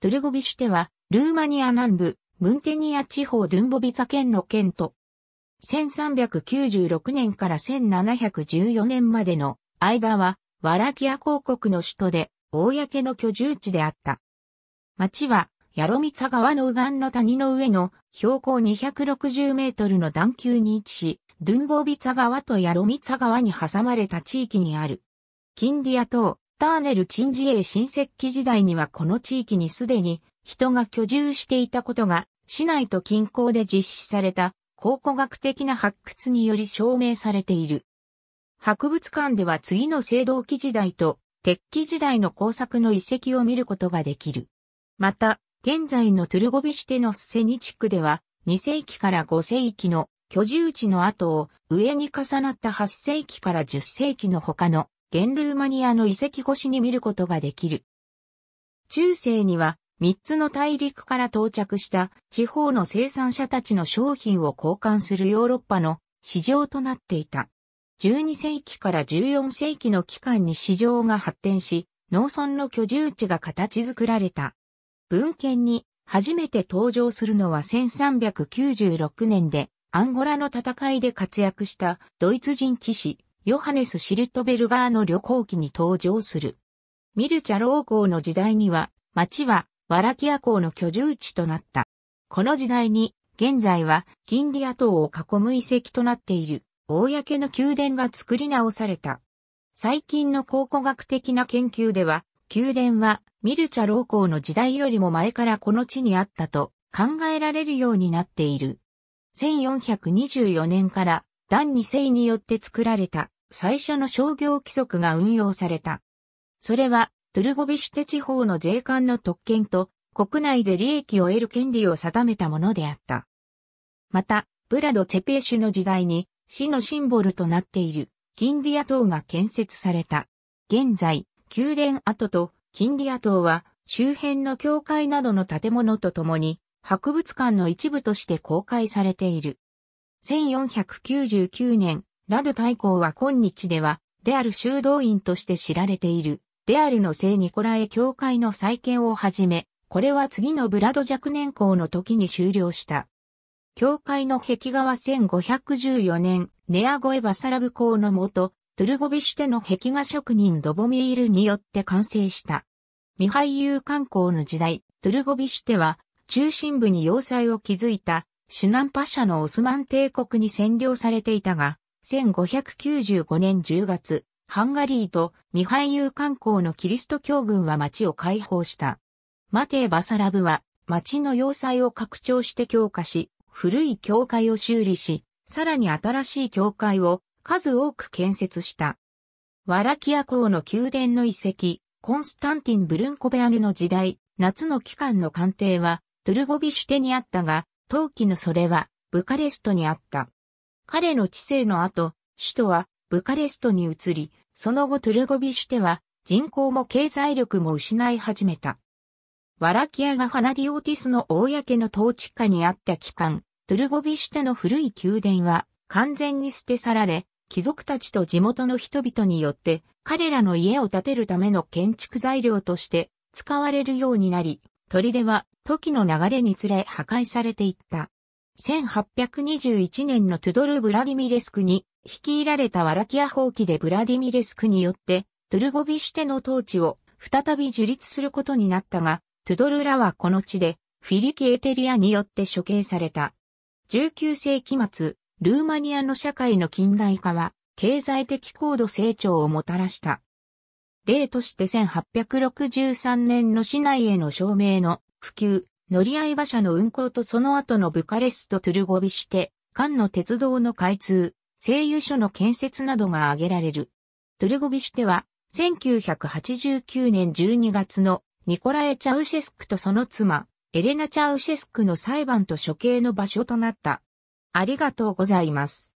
トゥルゴビシュテは、ルーマニア南部、ムンテニア地方ドゥンボビザ県の県都。1396年から1714年までの間は、ワラキア公国の首都で、公の居住地であった。町は、ヤロミツァ川の右岸の谷の上の標高260メートルの段丘に位置し、ドゥンボビツァ川とヤロミツァ川に挟まれた地域にある。キンディア島、ターネルチンジエ新石器時代にはこの地域にすでに人が居住していたことが市内と近郊で実施された考古学的な発掘により証明されている。博物館では次の青銅器時代と鉄器時代の工作の遺跡を見ることができる。また、現在のトゥルゴビシテのスセニ地区では2世紀から5世紀の居住地の跡を上に重なった8世紀から10世紀の他の現ルーマニアの遺跡越しに見ることができる。中世には3つの大陸から到着した地方の生産者たちの商品を交換するヨーロッパの市場となっていた。12世紀から14世紀の期間に市場が発展し、農村の居住地が形作られた。文献に初めて登場するのは1396年で、アンゴラの戦いで活躍したドイツ人騎士、ヨハネス・シルトベルガーの旅行記に登場する。ミルチャ老公の時代には、町はワラキア港の居住地となった。この時代に、現在はキンディア島を囲む遺跡となっている、公の宮殿が作り直された。最近の考古学的な研究では、宮殿はミルチャ老公の時代よりも前からこの地にあったと考えられるようになっている。1424年からダン2世によって作られた最初の商業規則が運用された。それは、トゥルゴビシュテ地方の税関の特権と、国内で利益を得る権利を定めたものであった。また、ブラド・チェペーシュの時代に、市のシンボルとなっている、金ディア島が建設された。現在、宮殿跡と金ディア島は、周辺の教会などの建物とともに、博物館の一部として公開されている。1499年、ラド大公は今日では、デアル修道院として知られている、デアルの聖ニコラエ教会の再建をはじめ、これは次のブラド若年公の時に終了した。教会の壁画は1514年、ネアゴエバサラブ公のもと、トゥルゴビシュテの壁画職人ドボミールによって完成した。ミハイユー観光の時代、トゥルゴビシュテは、中心部に要塞を築いた、シナンパ社のオスマン帝国に占領されていたが、1595年10月、ハンガリーとミハイユー観光のキリスト教軍は町を解放した。マテー・バサラブは町の要塞を拡張して強化し、古い教会を修理し、さらに新しい教会を数多く建設した。ワラキア公の宮殿の遺跡、コンスタンティン・ブルンコベアヌの時代、夏の期間の官邸はトゥルゴビシュテにあったが、冬季のそれはブカレストにあった。彼の治世の後、首都はブカレストに移り、その後トゥルゴビシュテは人口も経済力も失い始めた。ワラキアがファナィオティスの公の統治下にあった期間、トゥルゴビシュテの古い宮殿は完全に捨て去られ、貴族たちと地元の人々によって彼らの家を建てるための建築材料として使われるようになり、砦は時の流れにつれ破壊されていった。1821年のトゥドル・ブラディミレスクに率いられたワラキア放棄でブラディミレスクによってトゥルゴビシュテの統治を再び樹立することになったが、トゥドルらはこの地でフィリキエテリアによって処刑された。19世紀末、ルーマニアの社会の近代化は経済的高度成長をもたらした。例として1863年の市内への照明の普及、乗り合い馬車の運行とその後のブカレスト・トゥルゴビシテ、間の鉄道の開通、製油所の建設などが挙げられる。トゥルゴビシテは、1989年12月のニコラエ・チャウシェスクとその妻、エレナ・チャウシェスクの裁判と処刑の場所となった。ありがとうございます。